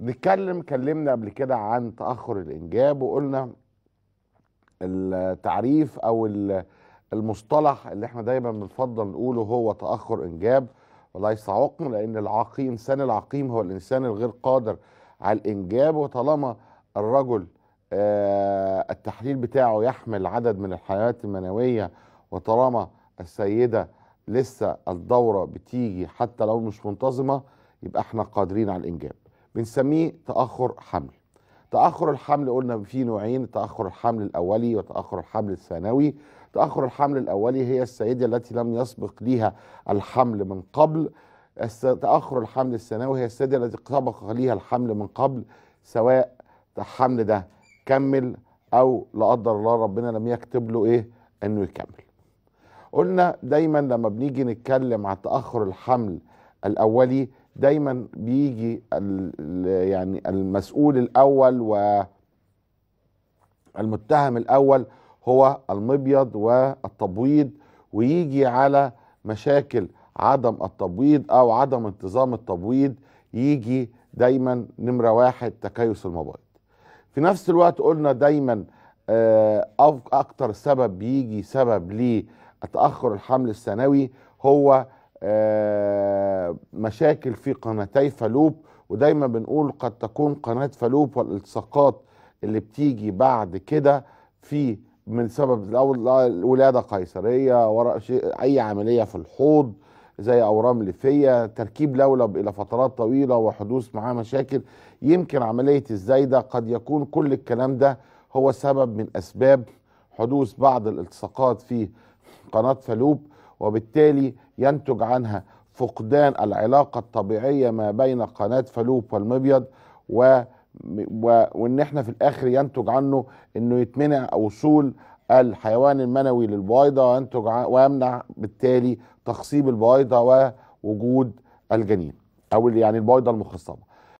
نتكلم كلمنا قبل كده عن تاخر الانجاب وقلنا التعريف او المصطلح اللي احنا دايما بنفضل نقوله هو تاخر انجاب وليس عقم لان العقيم انسان العقيم هو الانسان الغير قادر على الانجاب وطالما الرجل آه، التحليل بتاعه يحمل عدد من الحيوانات المنويه وطالما السيده لسه الدوره بتيجي حتى لو مش منتظمه يبقى احنا قادرين على الانجاب بنسميه تاخر حمل تاخر الحمل قلنا فيه نوعين تاخر الحمل الاولي وتاخر الحمل الثانوي تاخر الحمل الاولي هي السيده التي لم يسبق لها الحمل من قبل تاخر الحمل الثانوي هي السيده التي سبق لها الحمل من قبل سواء الحمل ده كمل او لا قدر الله ربنا لم يكتب له ايه انه يكمل قلنا دايما لما بنيجي نتكلم عن تاخر الحمل الاولي دايما بيجي يعني المسؤول الاول والمتهم الاول هو المبيض والتبويض ويجي على مشاكل عدم التبويض او عدم انتظام التبويض يجي دايما نمره واحد تكيس المبايض في نفس الوقت قلنا دايما آه، اكتر سبب بيجي سبب لتاخر الحمل السنوي هو آه، مشاكل في قناتي فالوب ودايما بنقول قد تكون قناة فالوب والالتصاقات اللي بتيجي بعد كده في من سبب الأول ولادة قيصرية وراء أي عملية في الحوض زي أورام ليفية تركيب لولب إلى فترات طويلة وحدوث معاه مشاكل يمكن عملية الزايدة قد يكون كل الكلام ده هو سبب من أسباب حدوث بعض الالتصاقات في قناة فالوب وبالتالي ينتج عنها فقدان العلاقة الطبيعية ما بين قناة فالوب والمبيض و... و... وان احنا في الاخر ينتج عنه انه يتمنع وصول الحيوان المنوي للبويضة وينتج ع... ويمنع بالتالي تخصيب البويضة ووجود الجنين او يعني البويضة المخصبة